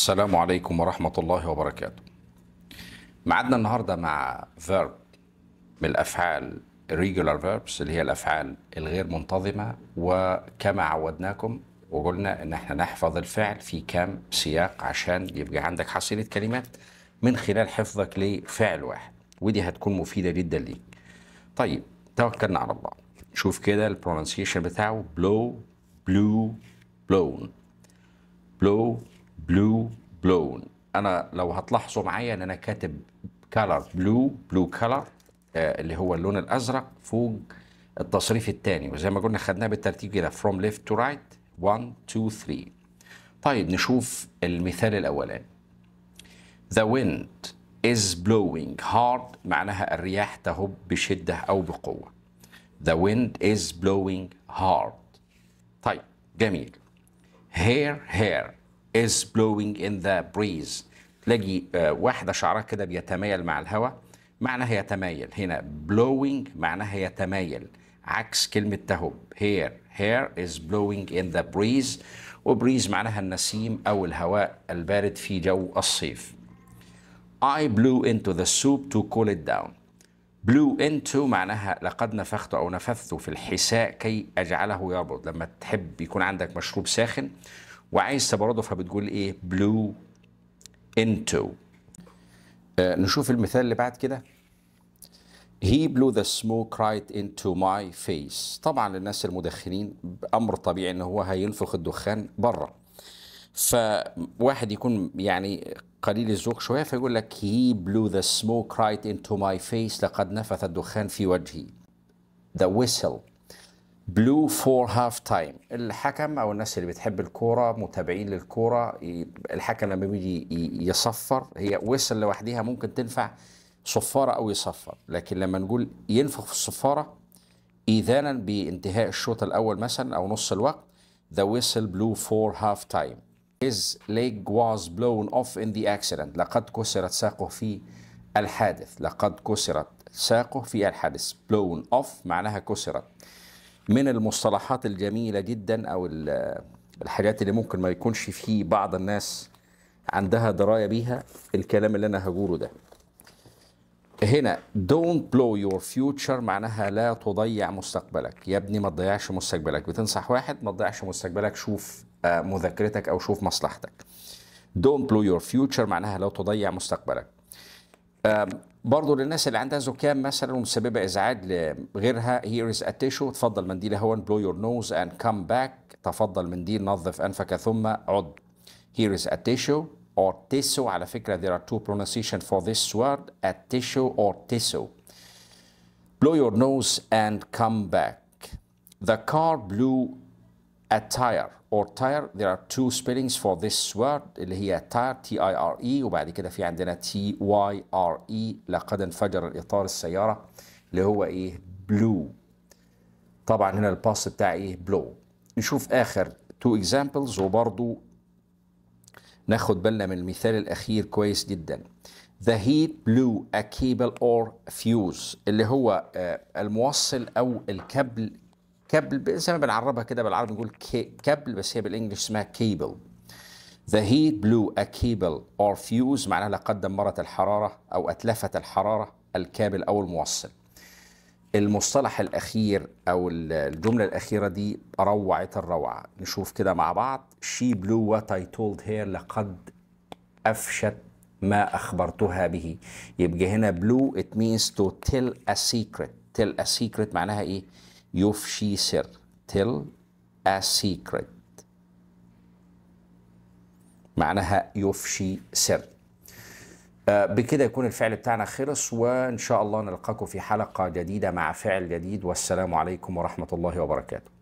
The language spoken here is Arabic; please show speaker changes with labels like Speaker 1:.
Speaker 1: السلام عليكم ورحمة الله وبركاته معادنا النهاردة مع verb من الأفعال regular verbs اللي هي الأفعال الغير منتظمة وكما عودناكم وقلنا إن احنا نحفظ الفعل في كام سياق عشان يبقى عندك حصيلة كلمات من خلال حفظك لفعل واحد ودي هتكون مفيدة جدا ليك طيب توكلنا على الله شوف كده البرونسيشن بتاعه blow blue blown blow بلو بلون انا لو هتلاحظوا معايا ان انا كاتب كلر بلو بلو كلر اللي هو اللون الازرق فوق التصريف الثاني وزي ما قلنا خدناه بالترتيب كده فروم ليفت تو رايت 1 2 3 طيب نشوف المثال الاولاني The wind is blowing hard معناها الرياح تهب بشدة أو بقوة. The wind is blowing hard. طيب جميل. Here here is blowing in the breeze تلاقي آه، واحدة شعرها كده بيتمايل مع الهواء معناها يتمايل هنا blowing معناها يتمايل عكس كلمة تهب hair hair is blowing in the breeze وبريز معناها النسيم أو الهواء البارد في جو الصيف I blew into the soup to cool it down blew into معناها لقد نفخت أو نفثت في الحساء كي أجعله يربط لما تحب يكون عندك مشروب ساخن وعايز تبرده فبتقول ايه بلو انتو آه نشوف المثال اللي بعد كده He blew the smoke right into my face طبعا للناس المدخنين امر طبيعي ان هو هينفخ الدخان بره فواحد يكون يعني قليل الذوق شويه فيقول لك he blew the smoke right into my face لقد نفث الدخان في وجهي the whistle بلو فور هاف تايم الحكم او الناس اللي بتحب الكوره متابعين للكوره الحكم لما بيجي يصفر هي ويسل لوحدها ممكن تنفع صفاره او يصفر لكن لما نقول ينفخ في الصفاره اذانا بانتهاء الشوط الاول مثلا او نص الوقت ذا ويسل بلو فور هاف تايم his leg was blown off in the accident لقد كسرت ساقه في الحادث لقد كسرت ساقه في الحادث blown off معناها كسرت من المصطلحات الجميلة جدا أو الحاجات اللي ممكن ما يكونش فيه بعض الناس عندها دراية بيها الكلام اللي أنا هقوله ده هنا don't blow your future معناها لا تضيع مستقبلك يا ابني ما تضيعش مستقبلك بتنصح واحد ما تضيعش مستقبلك شوف آه، مذاكرتك أو شوف مصلحتك don't blow your future معناها لا تضيع مستقبلك برضه للناس اللي عندها زكام مثلا ومسببه ازعاج لغيرها here is a tissue تفضل منديل هون blow your nose and come back تفضل منديل نظف انفك ثم عد here is a tissue or tissue على فكرة there are two pronunciations for this word a tissue or tissue blow your nose and come back the car blew attire or tire there are two spellings for this word اللي هي tire T I R E وبعد كده في عندنا T Y R E لقد انفجر الإطار السيارة اللي هو إيه blue طبعا هنا الباص بتاع إيه blue نشوف آخر two examples وبرضو ناخد بالنا من المثال الأخير كويس جدا The heat blew a cable or fuse اللي هو آه، الموصل أو الكابل كابل زي ما بنعربها كده بالعربي نقول كابل بس هي بالانجلش اسمها كيبل The heat blew a cable or fuse معناها لقد دمرت الحرارة أو أتلفت الحرارة الكابل أو الموصل المصطلح الأخير أو الجملة الأخيرة دي روعت الروعة نشوف كده مع بعض She blew what I told her لقد أفشت ما أخبرتها به يبقى هنا blew it means to tell a secret tell a secret معناها إيه؟ يفشي سر تل a secret معناها يفشي سر آه، بكده يكون الفعل بتاعنا خلص وإن شاء الله نلقاكم في حلقة جديدة مع فعل جديد والسلام عليكم ورحمة الله وبركاته